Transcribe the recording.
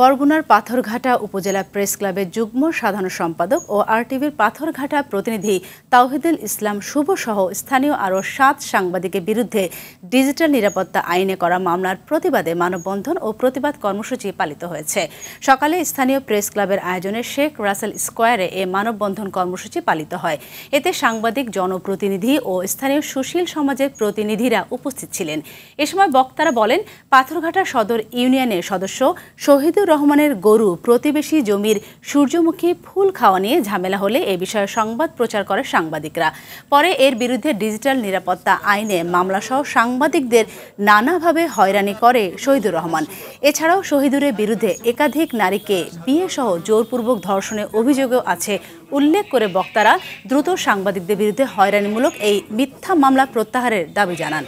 বরগুনার পাথরঘাটা উপজেলা প্রেস ক্লাবের যুগ্ম সাধারণ সম্পাদক ও আরটিভির পাথরঘাটা প্রতিনিধি তাওহিদুল ইসলাম শুভ সহ স্থানীয় আরও সাত সাংবাদিকের বিরুদ্ধে ডিজিটাল নিরাপত্তা আইনে করা মামলার প্রতিবাদে মানববন্ধন ও প্রতিবাদ কর্মসূচি পালিত হয়েছে সকালে স্থানীয় প্রেস ক্লাবের আয়োজনে শেখ রাসেল স্কোয়ারে এ মানববন্ধন কর্মসূচি পালিত হয় এতে সাংবাদিক জনপ্রতিনিধি ও স্থানীয় সুশীল সমাজের প্রতিনিধিরা উপস্থিত ছিলেন এ সময় বক্তারা বলেন পাথরঘাটা সদর ইউনিয়নের সদস্য শহীদ মজিদুর রহমানের গরু প্রতিবেশী জমির সূর্যমুখী ফুল খাওয়া নিয়ে ঝামেলা হলে এ বিষয়ে সংবাদ প্রচার করে সাংবাদিকরা পরে এর বিরুদ্ধে ডিজিটাল নিরাপত্তা আইনে মামলাসহ সাংবাদিকদের নানাভাবে হয়রানি করে শহীদুর রহমান এছাড়াও শহীদুরের বিরুদ্ধে একাধিক নারীকে বিয়েসহ জোরপূর্বক ধর্ষণের অভিযোগও আছে উল্লেখ করে বক্তারা দ্রুত সাংবাদিকদের বিরুদ্ধে হয়রানিমূলক এই মিথ্যা মামলা প্রত্যাহারের দাবি জানান